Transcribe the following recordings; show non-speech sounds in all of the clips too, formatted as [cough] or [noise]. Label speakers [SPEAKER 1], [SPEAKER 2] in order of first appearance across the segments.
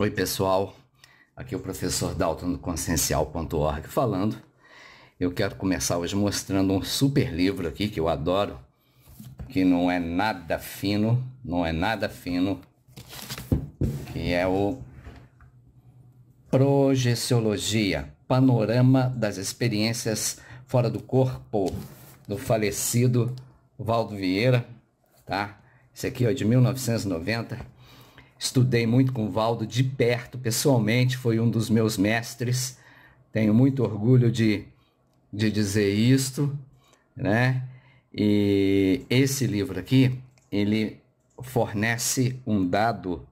[SPEAKER 1] Oi, pessoal. Aqui é o professor Dalton do Consciencial.org falando. Eu quero começar hoje mostrando um super livro aqui que eu adoro, que não é nada fino, não é nada fino, que é o Projeciologia, Panorama das Experiências Fora do Corpo, do falecido Valdo Vieira, tá? Esse aqui é de 1990 Estudei muito com o Valdo de perto, pessoalmente, foi um dos meus mestres. Tenho muito orgulho de, de dizer isto, né? E esse livro aqui, ele fornece um dado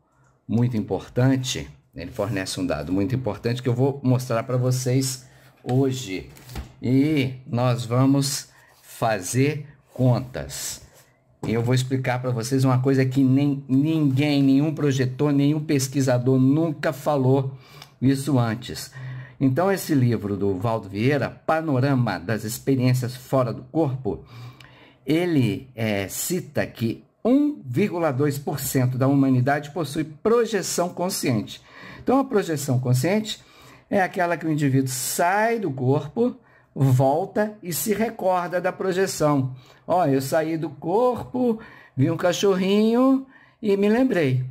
[SPEAKER 1] muito importante, ele fornece um dado muito importante que eu vou mostrar para vocês hoje. E nós vamos fazer contas. E eu vou explicar para vocês uma coisa que nem ninguém, nenhum projetor, nenhum pesquisador nunca falou isso antes. Então esse livro do Valdo Vieira, Panorama das Experiências Fora do Corpo, ele é, cita que 1,2% da humanidade possui projeção consciente. Então a projeção consciente é aquela que o indivíduo sai do corpo volta e se recorda da projeção. Ó, eu saí do corpo, vi um cachorrinho e me lembrei.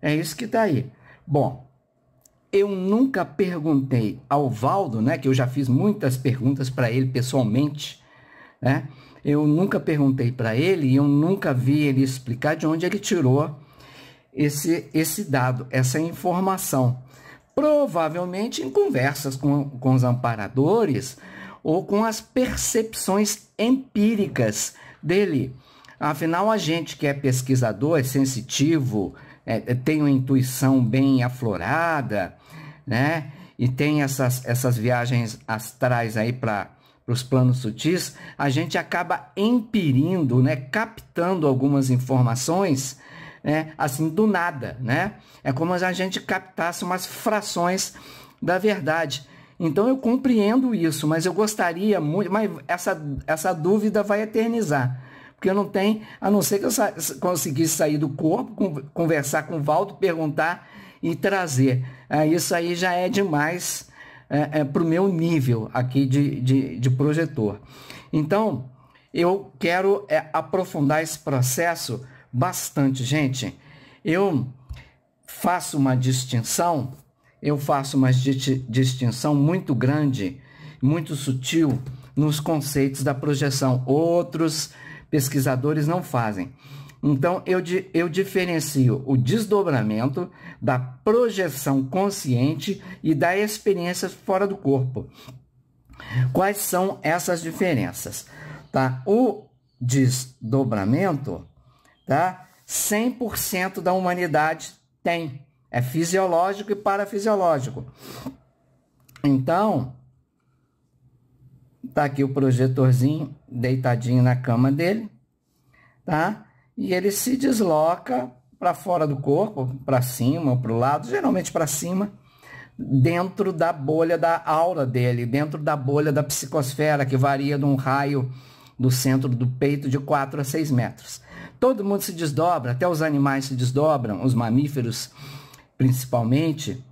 [SPEAKER 1] É isso que está aí. Bom, eu nunca perguntei ao Valdo, né, que eu já fiz muitas perguntas para ele pessoalmente, né? Eu nunca perguntei para ele e eu nunca vi ele explicar de onde ele tirou esse esse dado, essa informação. Provavelmente em conversas com, com os amparadores, ou com as percepções empíricas dele. Afinal, a gente que é pesquisador, é sensitivo, é, é tem uma intuição bem aflorada, né? E tem essas, essas viagens astrais aí para os planos sutis, a gente acaba empirindo, né? Captando algumas informações, né? Assim, do nada, né? É como se a gente captasse umas frações da verdade. Então eu compreendo isso, mas eu gostaria muito, mas essa, essa dúvida vai eternizar. Porque eu não tenho, a não ser que eu sa conseguisse sair do corpo, conversar com o Valdo, perguntar e trazer. É, isso aí já é demais é, é, para o meu nível aqui de, de, de projetor. Então, eu quero é, aprofundar esse processo bastante, gente. Eu faço uma distinção eu faço uma distinção muito grande, muito sutil nos conceitos da projeção. Outros pesquisadores não fazem. Então, eu, eu diferencio o desdobramento da projeção consciente e da experiência fora do corpo. Quais são essas diferenças? Tá? O desdobramento, tá? 100% da humanidade tem é fisiológico e parafisiológico. Então, tá aqui o projetorzinho deitadinho na cama dele, tá? E ele se desloca para fora do corpo, para cima, para o lado, geralmente para cima, dentro da bolha da aura dele, dentro da bolha da psicosfera, que varia de um raio do centro do peito de 4 a 6 metros. Todo mundo se desdobra, até os animais se desdobram, os mamíferos principalmente,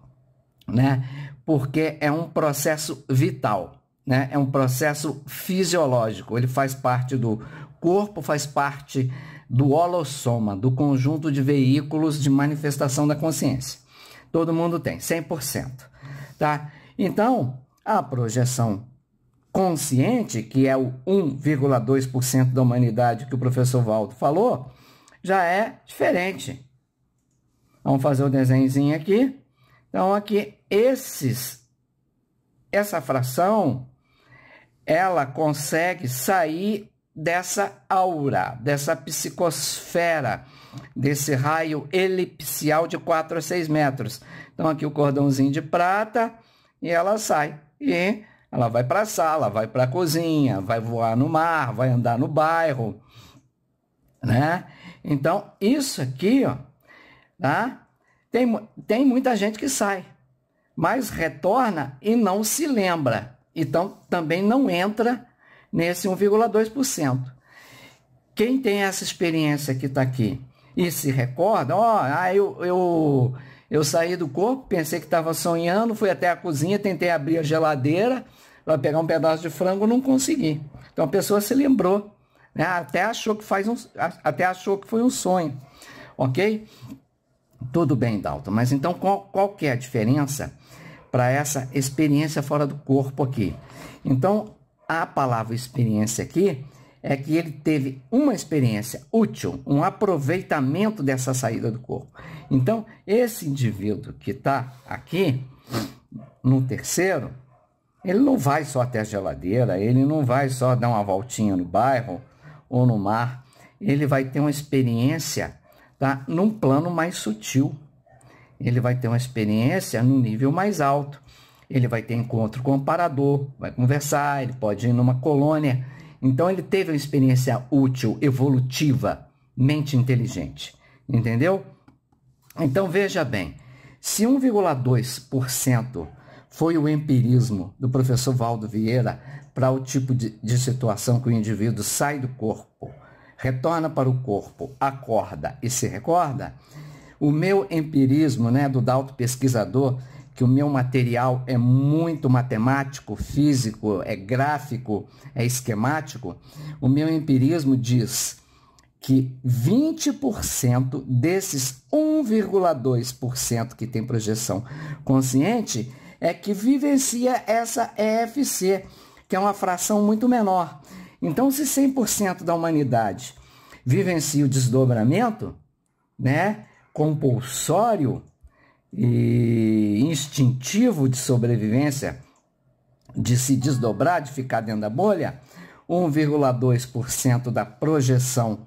[SPEAKER 1] né? Porque é um processo vital, né? É um processo fisiológico. Ele faz parte do corpo, faz parte do holossoma, do conjunto de veículos de manifestação da consciência. Todo mundo tem, 100%. Tá? Então, a projeção consciente, que é o 1,2% da humanidade que o professor Valdo falou, já é diferente. Vamos fazer o desenhozinho aqui. Então, aqui, esses, essa fração, ela consegue sair dessa aura, dessa psicosfera, desse raio elipsial de 4 a 6 metros. Então, aqui o cordãozinho de prata e ela sai. E ela vai para a sala, vai para a cozinha, vai voar no mar, vai andar no bairro, né? Então, isso aqui, ó, Tá? Tem, tem muita gente que sai, mas retorna e não se lembra. Então, também não entra nesse 1,2%. Quem tem essa experiência que está aqui e se recorda, ó, oh, ah, eu, eu, eu saí do corpo, pensei que estava sonhando, fui até a cozinha, tentei abrir a geladeira para pegar um pedaço de frango, não consegui. Então a pessoa se lembrou, né? até, achou que faz um, até achou que foi um sonho, ok? Tudo bem, Dalton, mas então qual, qual que é a diferença para essa experiência fora do corpo aqui? Então, a palavra experiência aqui é que ele teve uma experiência útil, um aproveitamento dessa saída do corpo. Então, esse indivíduo que está aqui, no terceiro, ele não vai só até a geladeira, ele não vai só dar uma voltinha no bairro ou no mar, ele vai ter uma experiência tá? num plano mais sutil. Ele vai ter uma experiência num nível mais alto. Ele vai ter encontro com o parador, vai conversar, ele pode ir numa colônia. Então ele teve uma experiência útil, evolutiva, mente inteligente, entendeu? Então veja bem, se 1,2% foi o empirismo do professor Valdo Vieira para o tipo de, de situação que o indivíduo sai do corpo retorna para o corpo, acorda e se recorda, o meu empirismo, né, do Dalto pesquisador, que o meu material é muito matemático, físico, é gráfico, é esquemático, o meu empirismo diz que 20% desses 1,2% que tem projeção consciente é que vivencia essa EFC, que é uma fração muito menor. Então, se 100% da humanidade vivencia o desdobramento, né, compulsório e instintivo de sobrevivência, de se desdobrar, de ficar dentro da bolha, 1,2% da projeção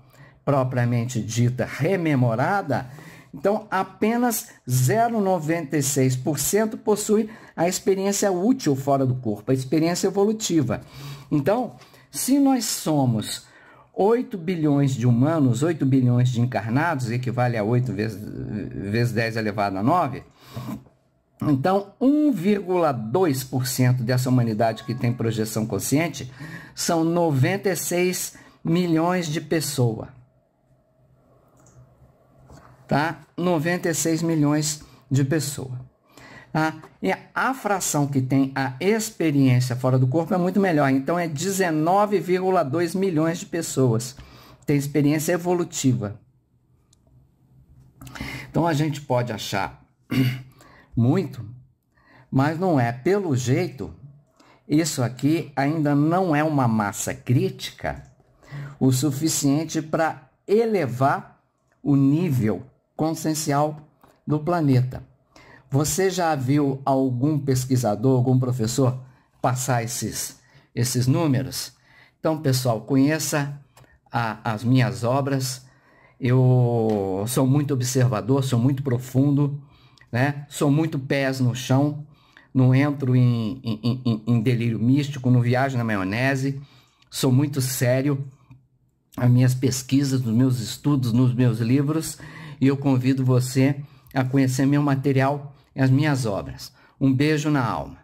[SPEAKER 1] propriamente dita rememorada, então apenas 0,96% possui a experiência útil fora do corpo, a experiência evolutiva. Então, se nós somos 8 bilhões de humanos, 8 bilhões de encarnados, equivale a 8 vezes, vezes 10 elevado a 9, então 1,2% dessa humanidade que tem projeção consciente são 96 milhões de pessoas. Tá? 96 milhões de pessoas. Tá? E a fração que tem a experiência fora do corpo é muito melhor. Então, é 19,2 milhões de pessoas têm experiência evolutiva. Então, a gente pode achar [coughs] muito, mas não é. Pelo jeito, isso aqui ainda não é uma massa crítica o suficiente para elevar o nível consciencial do planeta. Você já viu algum pesquisador, algum professor passar esses, esses números? Então, pessoal, conheça a, as minhas obras. Eu sou muito observador, sou muito profundo, né? sou muito pés no chão, não entro em, em, em, em delírio místico, não viajo na maionese, sou muito sério as minhas pesquisas, nos meus estudos, nos meus livros, e eu convido você a conhecer meu material e as minhas obras. Um beijo na alma.